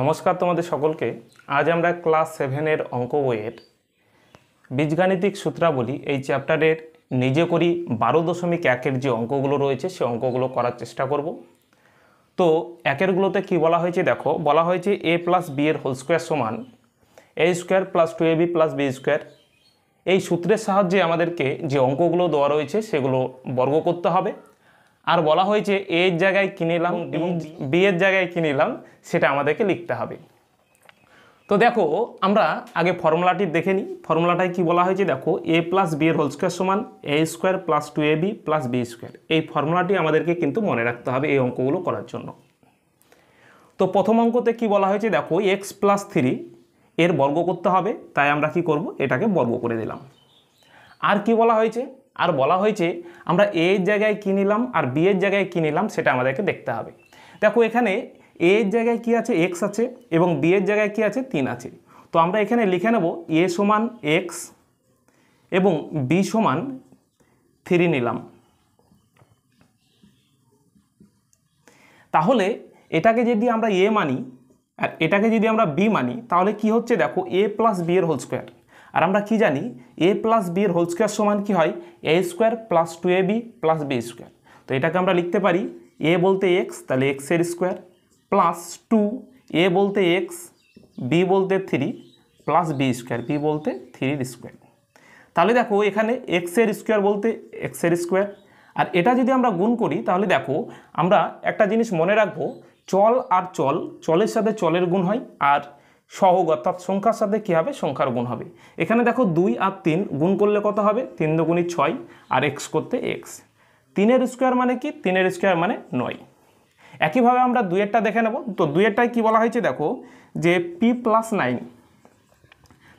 নমস্কার তোমাদের সকলকে আজ আমরা ক্লাস সেভেনের অঙ্ক বইয়ের বীজগাণিতিক সূত্রাবলী এই চ্যাপ্টারের নিজে করি বারো দশমিক একের যে অঙ্কগুলো রয়েছে সে অঙ্কগুলো করার চেষ্টা করব তো একেরগুলোতে কি বলা হয়েছে দেখো বলা হয়েছে এ প্লাস বি এর হোল স্কোয়ার সমান A square plus two A B plus B square এই সূত্রের সাহায্যে আমাদেরকে যে অঙ্কগুলো দেওয়া রয়েছে সেগুলো বর্গ করতে হবে আর বলা হয়েছে এ এর জায়গায় কিনেলাম এবং বি এর জায়গায় কিনেলাম সেটা আমাদেরকে লিখতে হবে তো দেখো আমরা আগে ফর্মুলাটি দেখে নিই ফর্মুলাটায় কী বলা হয়েছে দেখো এ প্লাস বি এর হোল স্কোয়ার সমান A square plus two A B plus B square এই ফর্মুলাটি আমাদেরকে কিন্তু মনে রাখতে হবে এই অঙ্কগুলো করার জন্য তো প্রথম অঙ্কতে কি বলা হয়েছে দেখো এক্স প্লাস থ্রি এর বর্গ করতে হবে তাই আমরা কি করব এটাকে বর্গ করে দিলাম আর কি বলা হয়েছে আর বলা হয়েছে আমরা এ এর জায়গায় কী নিলাম আর বি এর জায়গায় কী নিলাম সেটা আমাদেরকে দেখতে হবে দেখো এখানে এ এর জায়গায় কি আছে এক্স আছে এবং বি এর জায়গায় কি আছে তিন আছে তো আমরা এখানে লিখে নেব এ সমান এক্স এবং বি সমান থ্রি নিলাম তাহলে এটাকে যদি আমরা এ মানি আর এটাকে যদি আমরা বি মানি তাহলে কি হচ্ছে দেখো এ প্লাস বি এর হোল স্কোয়ার আর আমরা কি জানি এ প্লাস বি এর হোল স্কোয়ার সমান কি হয় A square plus two A B plus B square তো এটাকে আমরা লিখতে পারি এ বলতে এক্স তাহলে এক্সের স্কোয়ার প্লাস টু এ বলতে এক্স বি বলতে three plus B square B বলতে থ্রির স্কোয়ার তাহলে দেখো এখানে এক্সের স্কোয়ার বলতে এক্সের স্কোয়ার আর এটা যদি আমরা গুণ করি তাহলে দেখো আমরা একটা জিনিস মনে রাখবো চল আর চল চলের সাথে চলের গুণ হয় আর সহগ অর্থাৎ সংখ্যার সাথে কী হবে সংখ্যার গুণ হবে এখানে দেখো দুই আর তিন গুণ করলে কত হবে তিন দুগুণি ছয় আর এক্স করতে এক্স তিনের স্কোয়ার মানে কি তিনের স্কোয়ার মানে নয় একইভাবে আমরা দুয়েরটা দেখে নেব তো দুয়েরটায় কি বলা হয়েছে দেখো যে পি প্লাস নাইন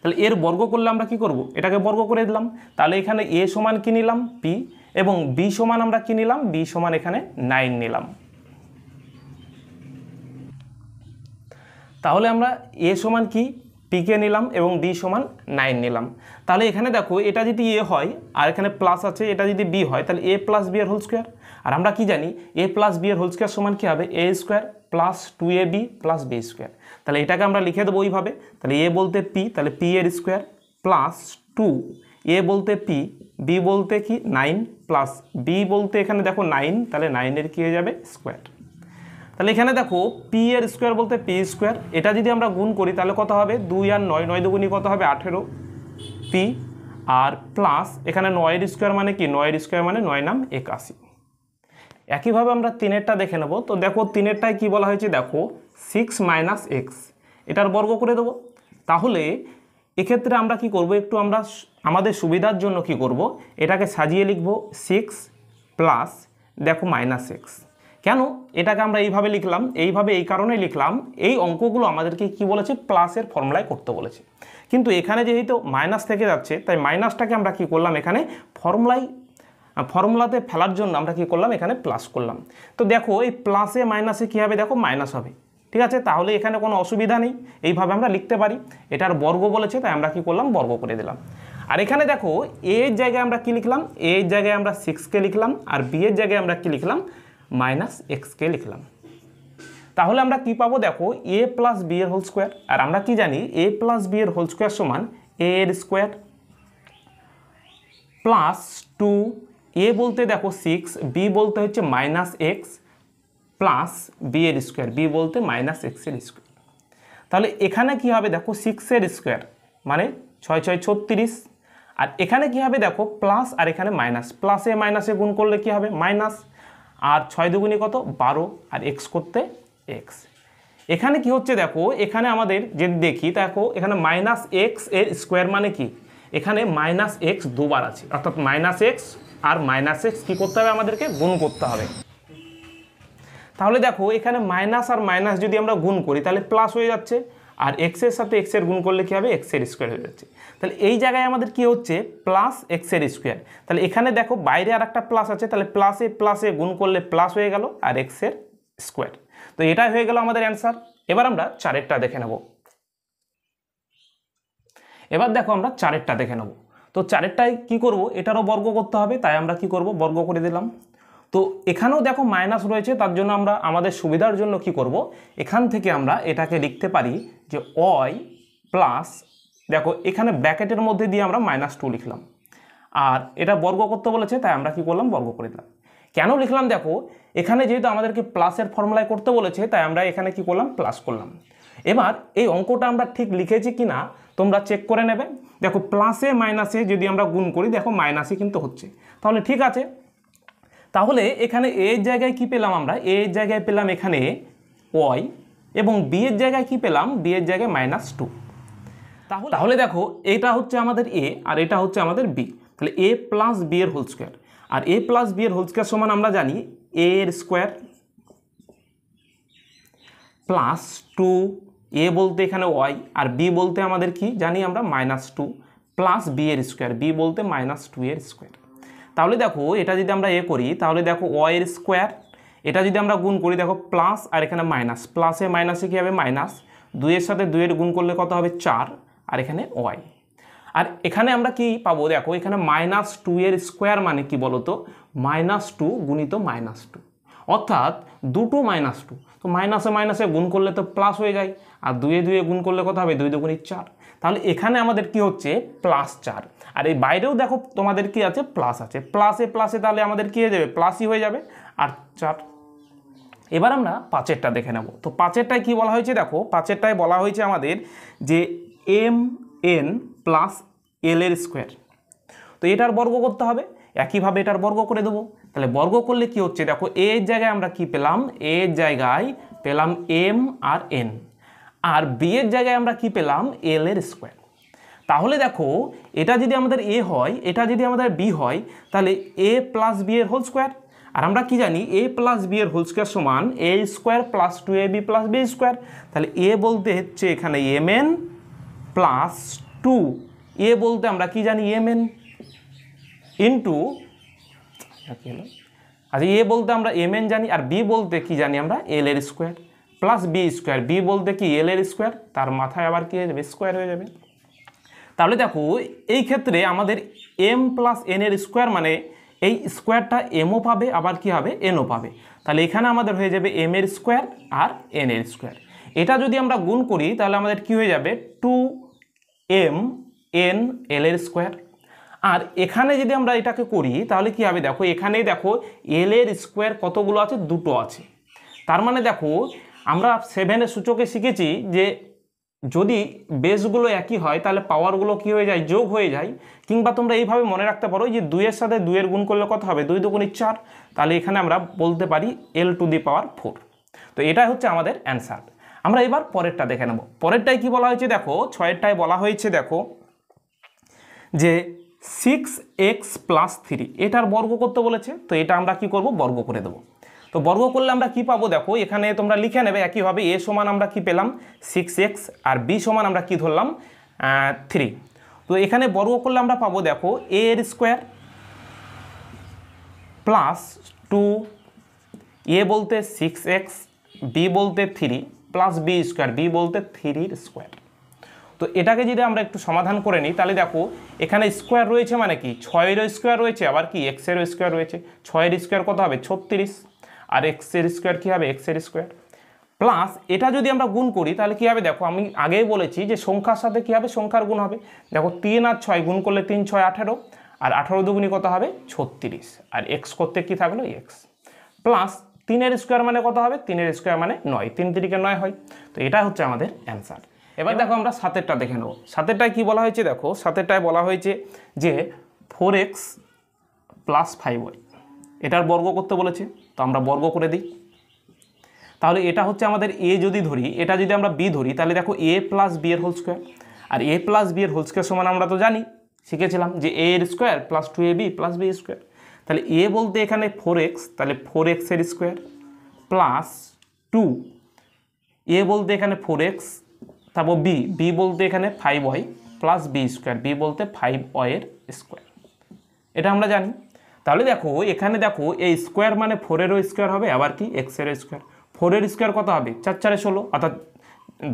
তাহলে এর বর্গ করলে আমরা কি করব এটাকে বর্গ করে দিলাম তাহলে এখানে এ সমান কি নিলাম পি এবং বি সমান আমরা কি নিলাম বি সমান এখানে নাইন নিলাম তাহলে আমরা এ সমান কি পিকে নিলাম এবং ডি সমান নাইন নিলাম তাহলে এখানে দেখো এটা যদি এ হয় আর এখানে প্লাস আছে এটা যদি বি হয় তাহলে এ প্লাস বি এর হোল স্কোয়ার আর আমরা কি জানি এ প্লাস বি এর হোল স্কোয়ার সমান কী হবে A square plus two A B plus B square তাহলে এটাকে আমরা লিখে দেবো ওইভাবে তাহলে এ বলতে পি তাহলে পি এর স্কোয়ার প্লাস টু এ বলতে পি বি বলতে কি নাইন প্লাস বি বলতে এখানে দেখো নাইন তাহলে নাইনের কী হয়ে যাবে স্কোয়ার তাহলে এখানে দেখো পি এর স্কোয়ার বলতে পি স্কোয়ার এটা যদি আমরা গুণ করি তাহলে কত হবে দুই আর নয় নয় দুগুণি কত হবে আঠেরো পি আর প্লাস এখানে নয়ের স্কোয়ার মানে কি নয়ের স্কোয়ার মানে নয় নাম একাশি একইভাবে আমরা তিনেরটা দেখে নেব তো দেখো তিনেরটায় কি বলা হয়েছে দেখো সিক্স মাইনাস এক্স এটার বর্গ করে দেবো তাহলে এক্ষেত্রে আমরা কি করব একটু আমরা আমাদের সুবিধার জন্য কি করব এটাকে সাজিয়ে লিখব সিক্স প্লাস দেখো মাইনাস এক্স কেন এটাকে আমরা এইভাবে লিখলাম এইভাবে এই কারণে লিখলাম এই অঙ্কগুলো আমাদেরকে কি বলেছে প্লাসের ফর্মুলায় করতে বলেছে কিন্তু এখানে যেহেতু মাইনাস থেকে যাচ্ছে তাই মাইনাসটাকে আমরা কি করলাম এখানে ফর্মুলাই ফর্মুলাতে ফেলার জন্য আমরা কি করলাম এখানে প্লাস করলাম তো দেখো এই প্লাসে মাইনাসে কী হবে দেখো মাইনাস হবে ঠিক আছে তাহলে এখানে কোনো অসুবিধা নেই এইভাবে আমরা লিখতে পারি এটার বর্গ বলেছে তাই আমরা কি করলাম বর্গ করে দিলাম আর এখানে দেখো এর জায়গায় আমরা কি লিখলাম এর জায়গায় আমরা সিক্সকে লিখলাম আর বি এর জায়গায় আমরা কি লিখলাম মাইনাস এক্সকে লিখলাম তাহলে আমরা কি পাবো দেখো এ প্লাস বি এর হোল স্কোয়ার আর আমরা কি জানি এ প্লাস বি এর হোল স্কোয়ার সমান এ এর স্কোয়ার প্লাস টু এ বলতে দেখো সিক্স বি বলতে হচ্ছে মাইনাস এক্স প্লাস বি এর স্কোয়ার বি বলতে মাইনাস এক্সের স্কোয়ার তাহলে এখানে কি হবে দেখো সিক্সের স্কোয়ার মানে ছয় ছয় ছত্রিশ আর এখানে কি হবে দেখো প্লাস আর এখানে মাইনাস প্লাসে মাইনাসে গুণ করলে কি হবে মাইনাস আর ছয় দুগুণে কত বারো আর এক্স করতে এক্স এখানে কি হচ্ছে দেখো এখানে আমাদের যদি দেখি দেখো এখানে মাইনাস এক্স এর স্কোয়ার মানে কি এখানে মাইনাস এক্স দুবার আছে অর্থাৎ মাইনাস এক্স আর মাইনাস এক্স কী করতে হবে আমাদেরকে গুণ করতে হবে তাহলে দেখো এখানে মাইনাস আর মাইনাস যদি আমরা গুণ করি তাহলে প্লাস হয়ে যাচ্ছে আর এক্সের সাথে এক্সের গুণ করলে কী হবে এক্সের স্কোয়ার হয়ে যাচ্ছে তাহলে এই জায়গায় আমাদের কি হচ্ছে প্লাস এক্সের স্কোয়ার তাহলে এখানে দেখো বাইরে আর একটা প্লাস আছে তাহলে প্লাসে প্লাসে গুণ করলে প্লাস হয়ে গেল আর এক্সের স্কোয়ার তো এটাই হয়ে গেল আমাদের অ্যান্সার এবার আমরা চারেরটা দেখে নেব এবার দেখো আমরা চারেরটা দেখে নেব তো চারেরটায় কি করব এটারও বর্গ করতে হবে তাই আমরা কি করব বর্গ করে দিলাম তো এখানেও দেখো মাইনাস রয়েছে তার জন্য আমরা আমাদের সুবিধার জন্য কি করব এখান থেকে আমরা এটাকে লিখতে পারি যে অয় প্লাস দেখো এখানে ব্র্যাকেটের মধ্যে দিয়ে আমরা মাইনাস টু লিখলাম আর এটা বর্গ করতে বলেছে তাই আমরা কি করলাম বর্গ করে দিলাম কেন লিখলাম দেখো এখানে যেহেতু আমাদেরকে প্লাসের ফর্মুলায় করতে বলেছে তাই আমরা এখানে কি করলাম প্লাস করলাম এবার এই অঙ্কটা আমরা ঠিক লিখেছি কি না তোমরা চেক করে নেবে দেখো প্লাসে মাইনাসে যদি আমরা গুণ করি দেখো মাইনাসে কিন্তু হচ্ছে তাহলে ঠিক আছে তাহলে এখানে এ এর জায়গায় কি পেলাম আমরা এ এর জায়গায় পেলাম এখানে ওয়াই এবং বি এর জায়গায় কি পেলাম বি এর জায়গায় মাইনাস টু তাহলে তাহলে দেখো এটা হচ্ছে আমাদের এ আর এটা হচ্ছে আমাদের বি তাহলে এ প্লাস বি এর হোল স্কোয়ার আর এ প্লাস বি এর হোল স্কোয়ার সমান আমরা জানি এ এর স্কোয়ার প্লাস টু এ বলতে এখানে ওয়াই আর বি বলতে আমাদের কি জানি আমরা মাইনাস টু প্লাস বি এর স্কোয়ার বি বলতে মাইনাস টু এর স্কোয়ার তাহলে দেখো এটা যদি আমরা এ করি তাহলে দেখো ওয়ের স্কোয়ার এটা যদি আমরা গুণ করি দেখো প্লাস আর এখানে মাইনাস প্লাসে মাইনাসে কী হবে মাইনাস দুইয়ের সাথে দুইয়ের গুণ করলে কত হবে চার আর এখানে ওয়াই আর এখানে আমরা কি পাবো দেখো এখানে মাইনাস টু এর স্কোয়ার মানে কি বলতো মাইনাস টু গুণিত মাইনাস টু অর্থাৎ দুটো মাইনাস টু তো মাইনাসে মাইনাসে গুণ করলে তো প্লাস হয়ে যায় আর দুয়ে দুয়ে গুণ করলে কত হবে দুই দুগুণি চার তাহলে এখানে আমাদের কি হচ্ছে প্লাস চার আর এই বাইরেও দেখো তোমাদের কি আছে প্লাস আছে প্লাসে প্লাসে তাহলে আমাদের কী হয়ে যাবে প্লাসই হয়ে যাবে আর চার এবার আমরা পাঁচেরটা দেখে নেব তো পাঁচেরটায় কি বলা হয়েছে দেখো পাঁচেরটায় বলা হয়েছে আমাদের যে এম এন প্লাস এল এর স্কোয়ার তো এটার বর্গ করতে হবে একইভাবে এটার বর্গ করে দেবো তাহলে বর্গ করলে কি হচ্ছে দেখো এর জায়গায় আমরা কি পেলাম এর জায়গায় পেলাম এম আর এন আর বি এর জায়গায় আমরা কি পেলাম এল এর স্কোয়ার তাহলে দেখো এটা যদি আমাদের এ হয় এটা যদি আমাদের বি হয় তাহলে এ প্লাস বি এর হোল স্কোয়ার আর আমরা কি জানি এ প্লাস বি এর হোল স্কোয়ার সমান A square plus two A B plus B square তাহলে এ বলতে হচ্ছে এখানে M N plus two A বলতে আমরা কি জানি এম এন ইন্টু আচ্ছা এ বলতে আমরা এম এন জানি আর বি বলতে কি জানি আমরা এল এর square plus B square B বলতে কি এল এর স্কোয়ার তার মাথায় আবার কি হয়ে যাবে স্কোয়ার হয়ে যাবে তাহলে দেখো এই ক্ষেত্রে আমাদের এম প্লাস এন এর স্কোয়ার মানে এই স্কোয়ারটা এমও পাবে আবার কি হবে এনও পাবে তাহলে এখানে আমাদের হয়ে যাবে এম এর স্কোয়ার আর এন এর স্কোয়ার এটা যদি আমরা গুণ করি তাহলে আমাদের কি হয়ে যাবে টু এম এন এল এর স্কোয়ার আর এখানে যদি আমরা এটাকে করি তাহলে কি হবে দেখো এখানেই দেখো এল এর স্কোয়ার কতগুলো আছে দুটো আছে তার মানে দেখো আমরা সেভেনের সূচকে শিখেছি যে যদি বেসগুলো একই হয় তাহলে পাওয়ারগুলো কি হয়ে যায় যোগ হয়ে যায় কিংবা তোমরা এইভাবে মনে রাখতে পারো যে দুইয়ের সাথে দুইয়ের গুণ করলে কত হবে দুই দুগুণি চার তাহলে এখানে আমরা বলতে পারি L two the power four তো এটা হচ্ছে আমাদের অ্যান্সার আমরা এবার পরেরটা দেখে নেব পরেরটায় কি বলা হয়েছে দেখো ছয়েরটায় বলা হয়েছে দেখো যে সিক্স এক্স প্লাস থ্রি এটার বর্গ করতে বলেছে তো এটা আমরা কি করব বর্গ করে দেবো তো বর্গ করলে আমরা কি পাবো দেখো এখানে তোমরা লিখে নেবে একইভাবে এ সমান আমরা কি পেলাম সিক্স এক্স আর বি সমান আমরা কি ধরলাম থ্রি তো এখানে বর্গ করলে আমরা পাবো দেখো এ এর স্কোয়ার প্লাস টু এ বলতে সিক্স এক্স বি বলতে three plus B square B বলতে থ্রির স্কোয়ার তো এটাকে যদি আমরা একটু সমাধান করে নিই তাহলে দেখো এখানে স্কোয়ার রয়েছে মানে কি ছয়েরও স্কোয়ার রয়েছে আবার কি এক্সেরও স্কোয়ার রয়েছে ছয়ের স্কোয়ার কত হবে ছত্রিশ আর এক্সের স্কোয়ার কী হবে এক্সের স্কোয়ার প্লাস এটা যদি আমরা গুণ করি তাহলে কী হবে দেখো আমি আগেই বলেছি যে সংখ্যার সাথে কী হবে সংখ্যার গুণ হবে দেখো তিন আর ছয় গুণ করলে তিন ছয় আঠেরো আর আঠারো দুগুণি কত হবে ছত্রিশ আর এক্স করতে কী থাকলো এক্স প্লাস তিনের স্কোয়ার মানে কত হবে তিনের স্কোয়ার মানে নয় তিন তিরিকে নয় হয় তো এটা হচ্ছে আমাদের অ্যান্সার এবার দেখো আমরা সাতেরটা দেখে নেব সাতেরটায় কী বলা হয়েছে দেখো সাতেরটায় বলা হয়েছে যে four X plus five Y এটার বর্গ করতে বলেছে তো আমরা বর্গ করে দিই তাহলে এটা হচ্ছে আমাদের এ যদি ধরি এটা যদি আমরা বি ধরি তাহলে দেখো এ প্লাস বি এর হোল স্কোয়ার আর এ প্লাস বি এর হোল স্কোয়ার সমান আমরা তো জানি শিখেছিলাম যে এ এর square plus two A B plus B square তাহলে এ বলতে এখানে ফোর এক্স তাহলে ফোর এক্সের স্কোয়ার প্লাস টু এ বলতে এখানে ফোর এক্স তারপর বি বি বলতে এখানে five Y plus B square B বলতে ফাইভ ওয়ের স্কোয়ার এটা আমরা জানি তাহলে দেখো এখানে দেখো এই স্কোয়ার মানে ফোরেরও স্কোয়ার হবে আবার কি এক্সের স্কোয়ার ফোরের স্কোয়ার কত হবে চার চারে ষোলো অর্থাৎ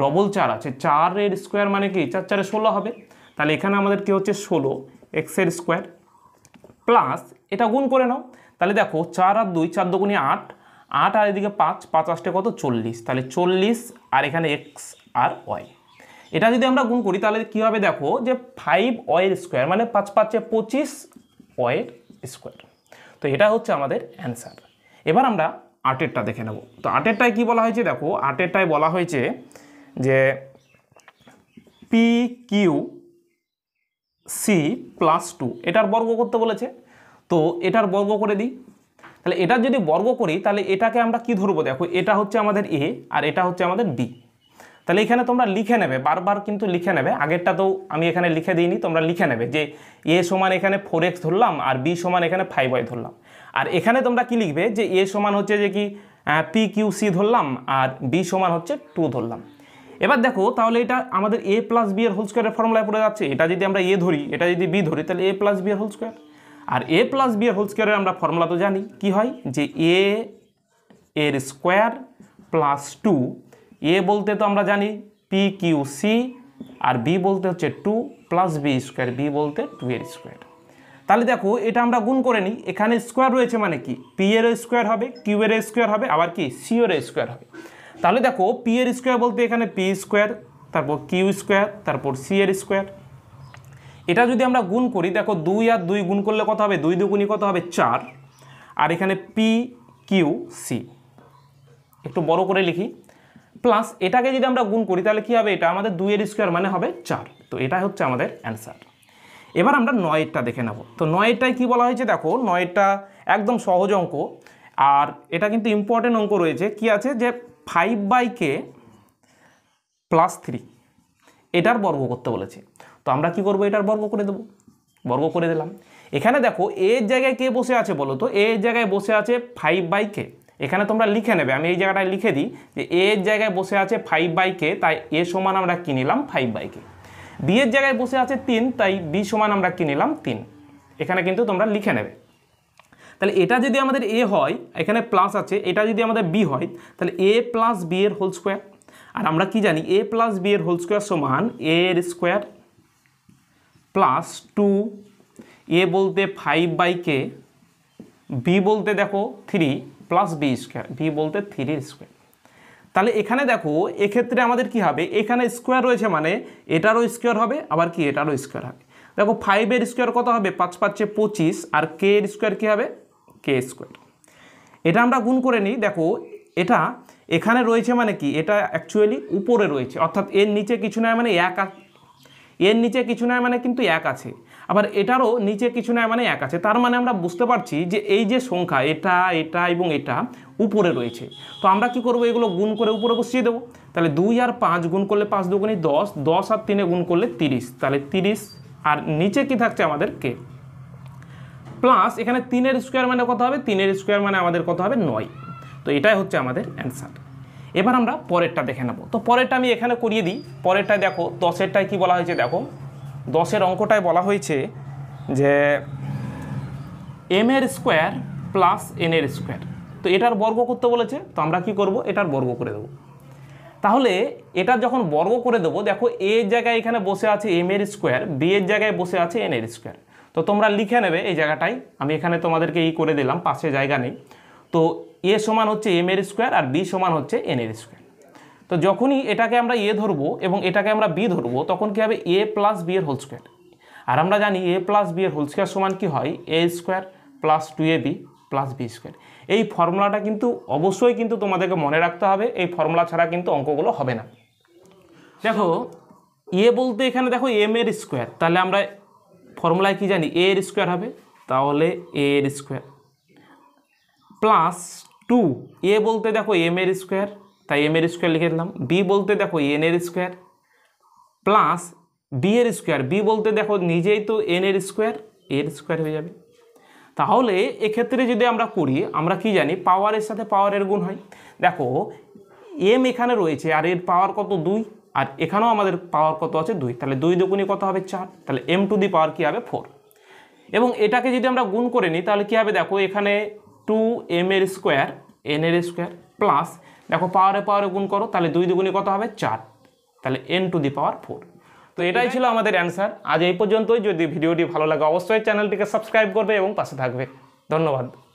ডবল চার আছে চারের স্কোয়ার মানে কি চার চারে ষোলো হবে তাহলে এখানে আমাদের কি হচ্ছে ষোলো এক্সের স্কোয়ার প্লাস এটা গুণ করে নাও তাহলে দেখো চার আর দুই চার দুগুণে আট আট আর এদিকে পাঁচ পাঁচ আষ্টে কত চল্লিশ তাহলে চল্লিশ আর এখানে এক্স আর ওয়াই এটা যদি আমরা গুণ করি তাহলে কী হবে দেখো যে ফাইভ ওয়ের স্কোয়ার মানে পাঁচ পাঁচে পঁচিশ ওয়ের স্কোয়ার তো এটা হচ্ছে আমাদের অ্যান্সার এবার আমরা আটেরটা দেখে নেব তো আটেরটায় কি বলা হয়েছে দেখো আটেরটায় বলা হয়েছে যে P Q C plus two এটার বর্গ করতে বলেছে তো এটার বর্গ করে দিই তাহলে এটার যদি বর্গ করি তাহলে এটাকে আমরা কি ধরবো দেখো এটা হচ্ছে আমাদের এ আর এটা হচ্ছে আমাদের বি তাহলে এখানে তোমরা লিখে নেবে বারবার কিন্তু লিখে নেবে আগেরটা তো আমি এখানে লিখে দিইনি তোমরা লিখে নেবে যে এ সমান এখানে ফোর এক্স ধরলাম আর বি সমান এখানে ফাইভ ওয়াই ধরলাম আর এখানে তোমরা কি লিখবে যে এ সমান হচ্ছে যে কি পি কিউ সি ধরলাম আর বি সমান হচ্ছে টু ধরলাম এবার দেখো তাহলে এটা আমাদের এ প্লাস বি এর হোল স্কোয়ারের ফর্মুলায় পড়ে যাচ্ছে এটা যদি আমরা এ ধরি এটা যদি বি ধরি তাহলে এ প্লাস বি এর হোল স্কোয়ার আর এ প্লাস বি এর হোল স্কোয়ারের আমরা ফর্মুলা তো জানি কি হয় যে এ এর স্কোয়ার প্লাস টু এ বলতে তো আমরা জানি পি কিউ সি আর বি বলতে হচ্ছে two plus B square B বলতে টু এর স্কোয়ার তাহলে দেখো এটা আমরা গুণ করে নিই এখানে স্কোয়ার রয়েছে মানে কি পি এর স্কোয়ার হবে কিউ এর স্কোয়ার হবে আবার কি সি এর স্কোয়ার হবে তাহলে দেখো পি এর স্কোয়ার বলতে এখানে পি স্কোয়ার তারপর কিউ স্কোয়ার তারপর সি এর স্কোয়ার এটা যদি আমরা গুণ করি দেখো দুই আর দুই গুণ করলে কত হবে দুই দুগুণই কত হবে চার আর এখানে পি কিউ সি একটু বড় করে লিখি প্লাস এটাকে যদি আমরা গুণ করি তাহলে কী হবে এটা আমাদের দুইয়ের স্কোয়ার মানে হবে চার তো এটা হচ্ছে আমাদের অ্যান্সার এবার আমরা নয়েরটা দেখে নেব তো নয়েরটায় কি বলা হয়েছে দেখো নয়েরটা একদম সহজ অঙ্ক আর এটা কিন্তু ইম্পর্টেন্ট অঙ্ক রয়েছে কি আছে যে five by K plus three এটার বর্গ করতে বলেছে তো আমরা কি করব এটার বর্গ করে দেব বর্গ করে দিলাম এখানে দেখো এর জায়গায় কে বসে আছে বলো তো এর জায়গায় বসে আছে ফাইভ বাই কে এখানে তোমরা লিখে নেবে আমি এই জায়গাটায় লিখে দিই যে এ এর জায়গায় বসে আছে ফাইভ বাই কে তাই এ সমান আমরা কিনিলাম ফাইভ বাই কে বি এর জায়গায় বসে আছে তিন তাই বি সমান আমরা কিনিলাম তিন এখানে কিন্তু তোমরা লিখে নেবে তাহলে এটা যদি আমাদের এ হয় এখানে প্লাস আছে এটা যদি আমাদের বি হয় তাহলে এ প্লাস বি এর হোল স্কোয়ার আর আমরা কি জানি এ প্লাস বি এর হোল স্কোয়ার সমান এ এর স্কোয়ার প্লাস টু এ বলতে ফাইভ বাই কে বি বলতে দেখো three plus B square B বলতে থ্রি স্কোয়ার তাহলে এখানে দেখো এক্ষেত্রে আমাদের কি হবে এখানে স্কোয়ার রয়েছে মানে এটারও স্কোয়ার হবে আবার কি এটারও স্কোয়ার হবে দেখো ফাইভের স্কোয়ার কত হবে পাঁচ পাঁচে পঁচিশ আর কে এর স্কোয়ার কী হবে কে স্কোয়ার এটা আমরা গুণ করে নিই দেখো এটা এখানে রয়েছে মানে কি এটা অ্যাকচুয়ালি উপরে রয়েছে অর্থাৎ এর নিচে কিছু নয় মানে এক এর নিচে কিছু নয় মানে কিন্তু এক আছে আবার এটারও নিচে কিছু নয় মানে এক আছে তার মানে আমরা বুঝতে পারছি যে এই যে সংখ্যা এটা এটা এবং এটা উপরে রয়েছে তো আমরা কি করব এগুলো গুণ করে উপরে বসিয়ে দেবো তাহলে দুই আর পাঁচ গুণ করলে পাঁচ দুগুণি দশ দশ আর তিনে গুণ করলে তিরিশ তাহলে তিরিশ আর নিচে কি থাকছে আমাদের কে প্লাস এখানে তিনের স্কোয়ার মানে কত হবে তিনের স্কোয়ার মানে আমাদের কত হবে নয় তো এটাই হচ্ছে আমাদের অ্যান্সার এবার আমরা পরেরটা দেখে নেব তো পরেরটা আমি এখানে করিয়ে দিই পরেরটা দেখো দশেরটায় কি বলা হয়েছে দেখো দশের অঙ্কটায় বলা হয়েছে যে এম এর স্কোয়ার প্লাস এন এর স্কোয়ার তো এটার বর্গ করতে বলেছে তো আমরা কি করব এটার বর্গ করে দেবো তাহলে এটা যখন বর্গ করে দেবো দেখো এ জায়গায় এখানে বসে আছে এম এর স্কোয়ার বি এর জায়গায় বসে আছে এন এর স্কোয়ার তো তোমরা লিখে নেবে এই জায়গাটাই আমি এখানে তোমাদেরকে ই করে দিলাম পাশে জায়গা নেই তো এ সমান হচ্ছে এম এর স্কোয়ার আর বি সমান হচ্ছে এন এর স্কোয়ার তো যখনই এটাকে আমরা এ ধরবো এবং এটাকে আমরা বি ধরবো তখন কী হবে এ প্লাস বি এর হোল স্কোয়ার আর আমরা জানি এ প্লাস বি এর হোল স্কোয়ার সমান কী হয় A square plus two A B plus B square এই ফর্মুলাটা কিন্তু অবশ্যই কিন্তু তোমাদেরকে মনে রাখতে হবে এই ফর্মুলা ছাড়া কিন্তু অঙ্কগুলো হবে না দেখো এ বলতে এখানে দেখো এম এর স্কোয়ার তাহলে আমরা ফর্মুলায় কি জানি এ এর স্কোয়ার হবে তাহলে এ এর স্কোয়ার প্লাস টু এ বলতে দেখো এম এর স্কোয়ার তাই এম এর স্কোয়ার লিখে দিলাম বি বলতে দেখো এন এর স্কোয়ার প্লাস বি এর স্কোয়ার বি বলতে দেখো নিজেই তো এন এর স্কোয়ার এর স্কোয়ার হয়ে যাবে তাহলে এক্ষেত্রে যদি আমরা করি আমরা কি জানি পাওয়ারের সাথে পাওয়ারের গুণ হয় দেখো এম এখানে রয়েছে আর এর পাওয়ার কত দুই আর এখানেও আমাদের পাওয়ার কত আছে দুই তাহলে দুই দুগুণে কত হবে চার তাহলে এম টু দি পাওয়ার কী হবে ফোর এবং এটাকে যদি আমরা গুণ করে নিই তাহলে কী হবে দেখো এখানে টু এম এর স্কোয়ার এন এর স্কোয়ার প্লাস দেখো পাওয়ারে পাওয়ারে গুণ করো তাহলে দুই দুগুণে কত হবে চার তাহলে N to the power four তো এটাই ছিল আমাদের অ্যান্সার আজ এই পর্যন্তই যদি ভিডিওটি ভালো লাগে অবশ্যই চ্যানেলটিকে সাবস্ক্রাইব করবে এবং পাশে থাকবে ধন্যবাদ